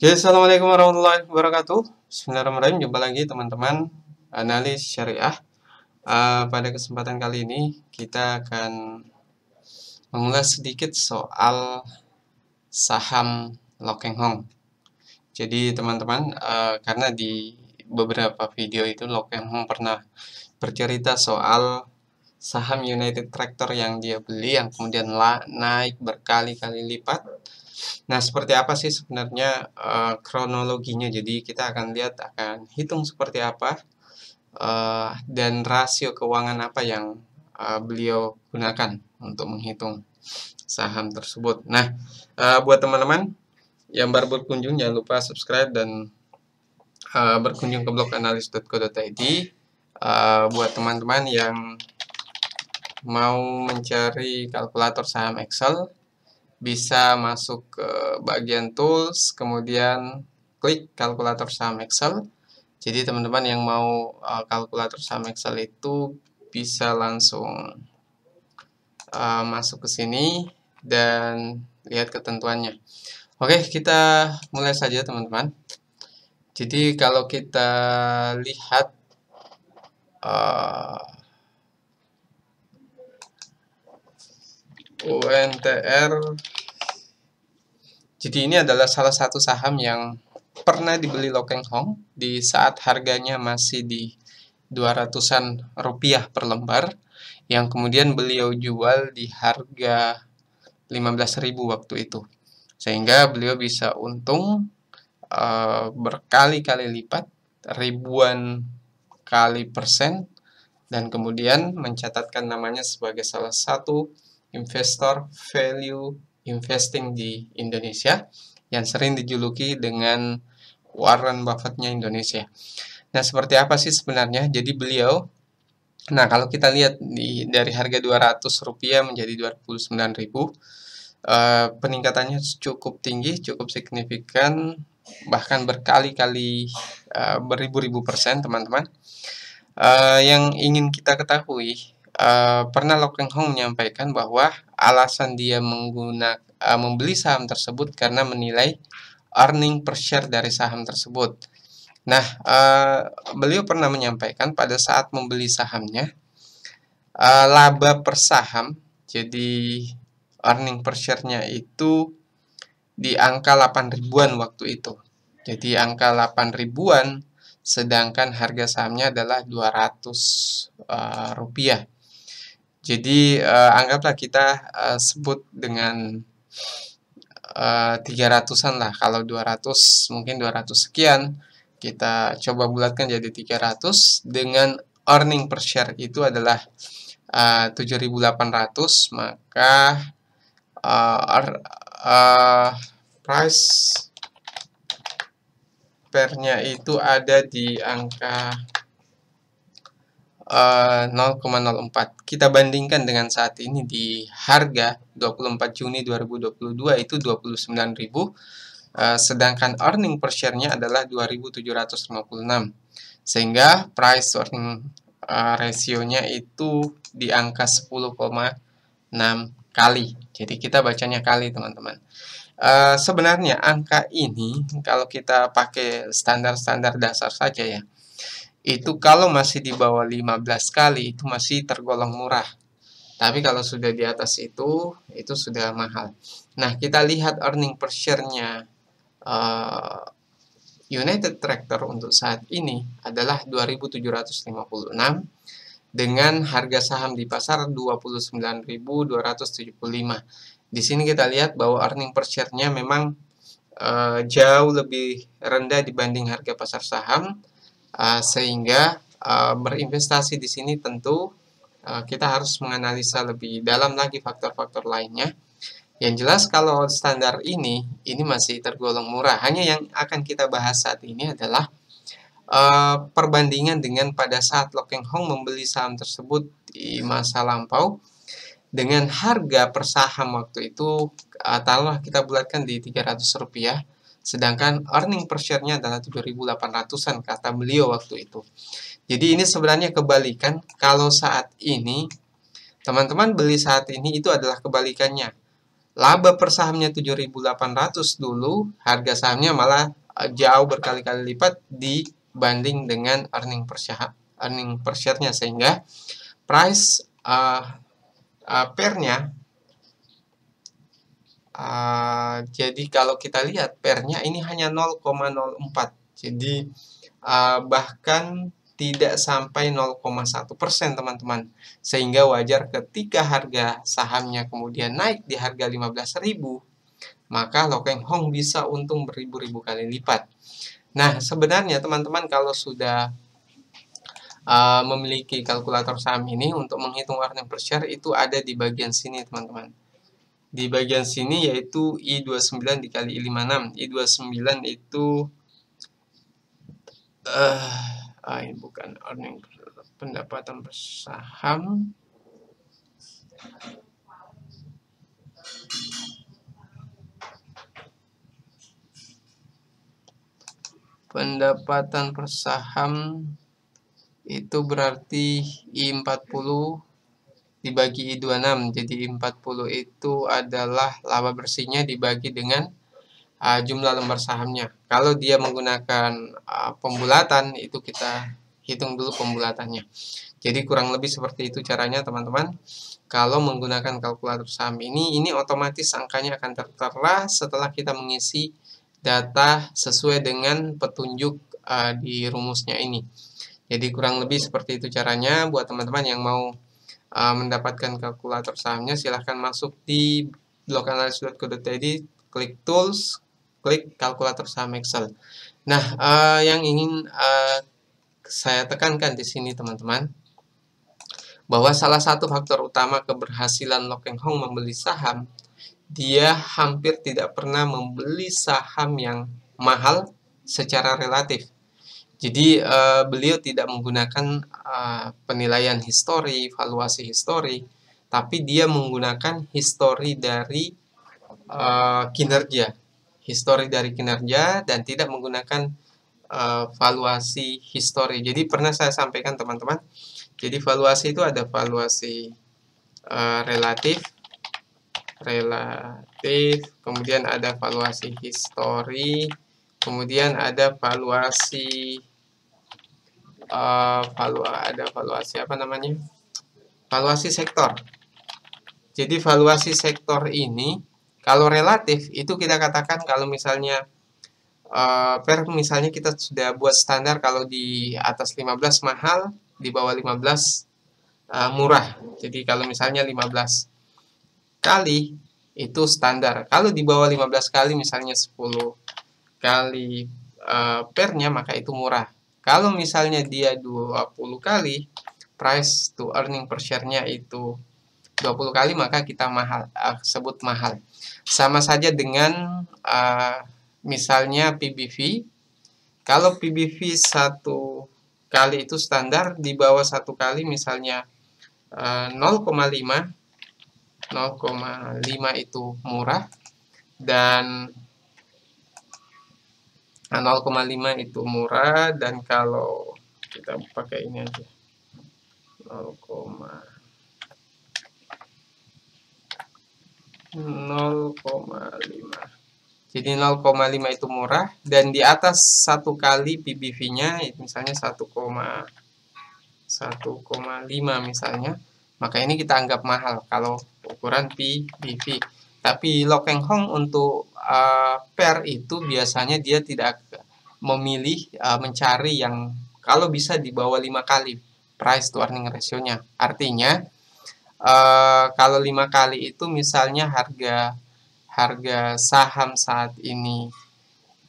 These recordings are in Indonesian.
Oke, Assalamualaikum warahmatullahi wabarakatuh. Bismillahirrahmanirrahim. Jumpa lagi teman-teman analis syariah. Uh, pada kesempatan kali ini kita akan mengulas sedikit soal saham Lokeng Hong. Jadi teman-teman, uh, karena di beberapa video itu Lokeng Hong pernah bercerita soal saham United Tractor yang dia beli yang kemudian naik berkali-kali lipat Nah, seperti apa sih sebenarnya uh, kronologinya? Jadi kita akan lihat akan hitung seperti apa uh, dan rasio keuangan apa yang uh, beliau gunakan untuk menghitung saham tersebut. Nah, uh, buat teman-teman yang baru berkunjung jangan lupa subscribe dan uh, berkunjung ke blog analis.co.id. Uh, buat teman-teman yang mau mencari kalkulator saham Excel, bisa masuk ke bagian tools, kemudian klik kalkulator saham Excel. Jadi teman-teman yang mau eh, kalkulator saham Excel itu bisa langsung uh, masuk ke sini dan lihat ketentuannya. Oke, kita mulai saja teman-teman. Jadi kalau kita lihat uh, eh, UNTR jadi ini adalah salah satu saham yang pernah dibeli Lokeng Hong di saat harganya masih di 200-an rupiah per lembar yang kemudian beliau jual di harga 15.000 waktu itu. Sehingga beliau bisa untung uh, berkali-kali lipat, ribuan kali persen dan kemudian mencatatkan namanya sebagai salah satu investor value investing di Indonesia yang sering dijuluki dengan Warren Buffettnya Indonesia. Nah, seperti apa sih sebenarnya? Jadi beliau Nah, kalau kita lihat di, dari harga Rp200 menjadi Rp29.000, eh, peningkatannya cukup tinggi, cukup signifikan, bahkan berkali-kali eh, beribu-ribu persen, teman-teman. Uh, yang ingin kita ketahui, uh, pernah Lok Keng Hong menyampaikan bahwa alasan dia menggunakan uh, eh, membeli saham tersebut karena menilai earning per share dari saham tersebut. Nah, uh, beliau pernah menyampaikan pada saat membeli sahamnya uh, laba per saham, jadi earning per share-nya itu di angka 8 ribuan waktu itu. Jadi angka 8 ribuan sedangkan harga sahamnya adalah 200 uh, rupiah. Jadi uh, anggaplah kita uh, sebut dengan eh, tiga uh, ratusan lah. Kalau 200 mungkin 200 sekian kita coba bulatkan jadi 300 dengan earning per share itu adalah uh, 7.800 maka uh, er, uh, price pernya itu ada di angka 0,04. Eh, kita bandingkan dengan saat ini di harga 24 Juni 2022 itu 29.000, uh, eh, sedangkan earning per share-nya adalah 2.756. Sehingga price earning uh, ratio-nya itu di angka 10,6 kali. Jadi kita bacanya kali, teman-teman. Uh, sebenarnya angka ini kalau kita pakai standar-standar dasar saja ya itu kalau masih di bawah 15 kali itu masih tergolong murah. Tapi kalau sudah di atas itu, itu sudah mahal. Nah, kita lihat earning per share-nya uh, United Tractor untuk saat ini adalah 2.756 dengan harga saham di pasar 29.275. Di sini kita lihat bahwa earning per share-nya memang uh, jauh lebih rendah dibanding harga pasar saham Ah, sehingga uh, berinvestasi di sini tentu uh, kita harus menganalisa lebih dalam lagi faktor-faktor lainnya. Yang jelas kalau standar ini, ini masih tergolong murah. Hanya yang akan kita bahas saat ini adalah uh, perbandingan dengan pada saat Lokeng Hong membeli saham tersebut di masa lampau dengan harga per saham waktu itu uh, taruhlah kita bulatkan di 300 rupiah Sedangkan earning per share-nya adalah 7.800-an kata beliau waktu itu. Jadi ini sebenarnya kebalikan kalau saat ini teman-teman beli saat ini itu adalah kebalikannya. Laba per sahamnya 7.800 dulu, harga sahamnya malah eh, jauh berkali-kali lipat dibanding dengan earning per share earning per share-nya sehingga price uh, uh, per-nya Ah, jadi kalau kita lihat pernya ini hanya 0,04. Jadi uh, bahkan tidak sampai 0,1 persen teman-teman sehingga wajar ketika harga sahamnya kemudian naik di harga 15.000 maka Lokeng Hong bisa untung beribu-ribu kali lipat nah sebenarnya teman-teman kalau sudah uh, memiliki kalkulator saham ini untuk menghitung warna per share itu ada di bagian sini teman-teman di bagian sini yaitu I29 dikali I56 I29 itu uh, eh, ah, ini bukan earning pendapatan per saham pendapatan per saham itu berarti I40 dibagi I26. Jadi 40 itu adalah laba bersihnya dibagi dengan uh, jumlah lembar sahamnya. Kalau dia menggunakan uh, pembulatan itu kita hitung dulu pembulatannya. Jadi kurang lebih seperti itu caranya teman-teman. Kalau menggunakan kalkulator saham ini, ini otomatis angkanya akan tertera setelah kita mengisi data sesuai dengan petunjuk uh, di rumusnya ini. Jadi kurang lebih seperti itu caranya buat teman-teman yang mau uh, mendapatkan kalkulator sahamnya, silahkan masuk di blokanalis.co.id, klik tools, klik kalkulator saham Excel. Nah, uh, yang ingin uh, saya tekankan di sini teman-teman, bahwa salah satu faktor utama keberhasilan Lokeng Hong membeli saham, dia hampir tidak pernah membeli saham yang mahal secara relatif. Jadi uh, beliau tidak menggunakan uh, penilaian histori, valuasi histori, tapi dia menggunakan histori dari uh, kinerja, histori dari kinerja dan tidak menggunakan uh, valuasi histori. Jadi pernah saya sampaikan teman-teman. Jadi valuasi itu ada valuasi uh, relatif, relatif, kemudian ada valuasi histori, kemudian ada valuasi uh, ada valuasi apa namanya? Valuasi sektor. Jadi valuasi sektor ini kalau relatif itu kita katakan kalau misalnya uh, per misalnya kita sudah buat standar kalau di atas 15 mahal, di bawah 15 uh, eh, murah. Jadi kalau misalnya 15 kali itu standar. Kalau di bawah 15 kali misalnya 10 kali uh, pernya maka itu murah. Kalau misalnya dia 20 kali, price to earning per share-nya itu 20 kali, maka kita mahal uh, sebut mahal. Sama saja dengan uh, misalnya PBV. Kalau PBV satu kali itu standar, di bawah satu kali misalnya uh, 0,5, 0,5 itu murah, dan 0,5 nah, itu murah dan kalau kita pakai ini aja 0, 0,5 jadi 0,5 itu murah dan di atas satu kali PBV nya misalnya 1,5 misalnya maka ini kita anggap mahal kalau ukuran PBV tapi Lokeng Hong untuk uh, pair itu biasanya dia tidak memilih uh, mencari yang kalau bisa di bawah lima kali price to earning ratio-nya. Artinya uh, kalau lima kali itu misalnya harga harga saham saat ini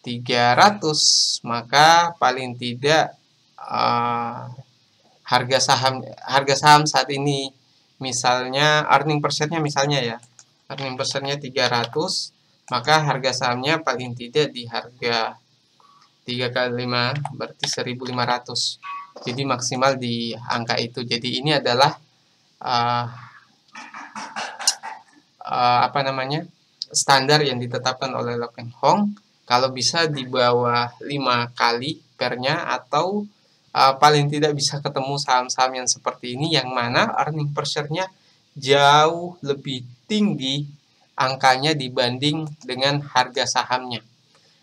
300, maka paling tidak uh, harga saham harga saham saat ini misalnya earning persennya misalnya ya earning persennya 300 maka harga sahamnya paling tidak di harga 3 kali 5 berarti 1500 jadi maksimal di angka itu jadi ini adalah uh, uh, apa namanya standar yang ditetapkan oleh and Hong kalau bisa di bawah 5 kali pernya atau uh, paling tidak bisa ketemu saham-saham yang seperti ini yang mana earning per share-nya jauh lebih tinggi angkanya dibanding dengan harga sahamnya.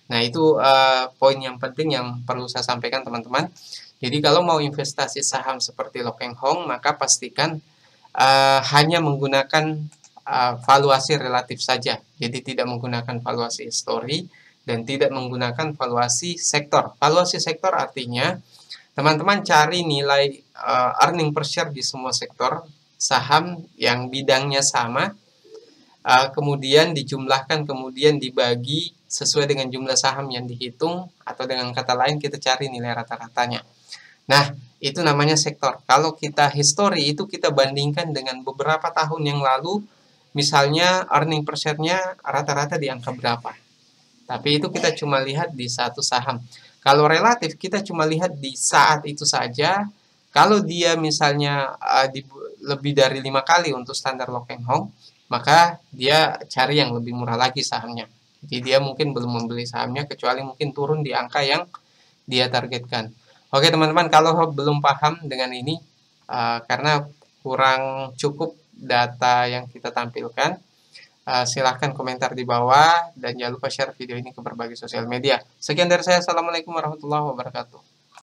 Nah, itu uh, poin yang penting yang perlu saya sampaikan teman-teman. Jadi kalau mau investasi saham seperti Lokeng Hong, maka pastikan uh, hanya menggunakan uh, valuasi relatif saja. Jadi tidak menggunakan valuasi histori dan tidak menggunakan valuasi sektor. Valuasi sektor artinya teman-teman cari nilai uh, earning per share di semua sektor saham yang bidangnya sama kemudian dijumlahkan, kemudian dibagi sesuai dengan jumlah saham yang dihitung, atau dengan kata lain kita cari nilai rata-ratanya. Nah, itu namanya sektor. Kalau kita history itu kita bandingkan dengan beberapa tahun yang lalu, misalnya earning per share-nya rata-rata di angka berapa. Tapi itu kita cuma lihat di satu saham. Kalau relatif kita cuma lihat di saat itu saja. Kalau dia misalnya uh, di, lebih dari lima kali untuk standar Hong maka dia cari yang lebih murah lagi sahamnya. Jadi dia mungkin belum membeli sahamnya kecuali mungkin turun di angka yang dia targetkan. Oke teman-teman, kalau belum paham dengan ini uh, karena kurang cukup data yang kita tampilkan, uh, silahkan komentar di bawah dan jangan lupa share video ini ke berbagai sosial media. Sekian dari saya, Assalamualaikum warahmatullahi wabarakatuh.